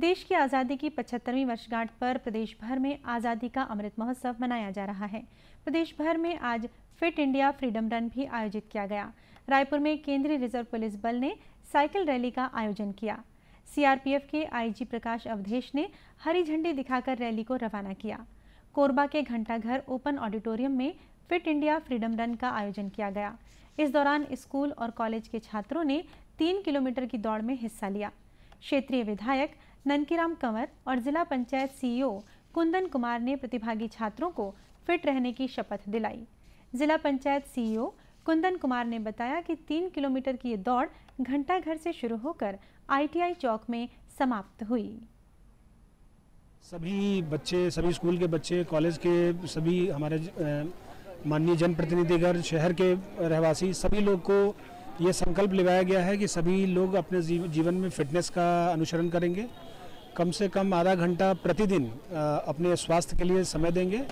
देश की आज़ादी की 75वीं वर्षगांठ पर प्रदेश भर में आज़ादी का अमृत महोत्सव मनाया जा रहा है प्रदेश भर में आज फिट इंडिया फ्रीडम रन भी आयोजित किया गया रायपुर में केंद्रीय रिजर्व पुलिस बल ने साइकिल रैली का आयोजन किया सीआरपीएफ के आईजी प्रकाश अवधेश ने हरी झंडी दिखाकर रैली को रवाना किया कोरबा के घंटाघर ओपन ऑडिटोरियम में फिट इंडिया फ्रीडम रन का आयोजन किया गया इस दौरान स्कूल और कॉलेज के छात्रों ने तीन किलोमीटर की दौड़ में हिस्सा लिया क्षेत्रीय विधायक ननकीराम कंवर और जिला पंचायत सीईओ कुंदन कुमार ने प्रतिभागी छात्रों को फिट रहने की शपथ दिलाई जिला पंचायत सीईओ कुंदन कुमार ने बताया कि तीन किलोमीटर की ये दौड़ घंटा घर से शुरू होकर आईटीआई चौक में समाप्त हुई सभी बच्चे सभी स्कूल के बच्चे कॉलेज के सभी हमारे माननीय जनप्रतिनिधिगण शहर के रहवासी सभी लोग को ये संकल्प लिवाया गया है कि सभी लोग अपने जीवन में फिटनेस का अनुसरण करेंगे कम से कम आधा घंटा प्रतिदिन अपने स्वास्थ्य के लिए समय देंगे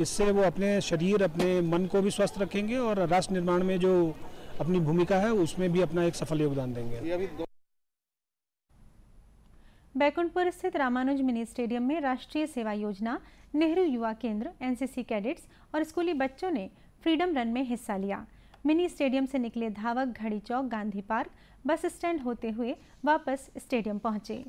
इससे वो अपने शरीर अपने मन को भी स्वस्थ रखेंगे और राष्ट्र निर्माण में जो अपनी भूमिका है उसमें भी अपना एक सफल योगदान देंगे बैकुंठपुर स्थित रामानुज मिनी स्टेडियम में राष्ट्रीय सेवा योजना नेहरू युवा केंद्र एनसीसी कैडेट्स और स्कूली बच्चों ने फ्रीडम रन में हिस्सा लिया मिनी स्टेडियम से निकले धावक घड़ी चौक गांधी पार्क बस स्टैंड होते हुए वापस स्टेडियम पहुंचे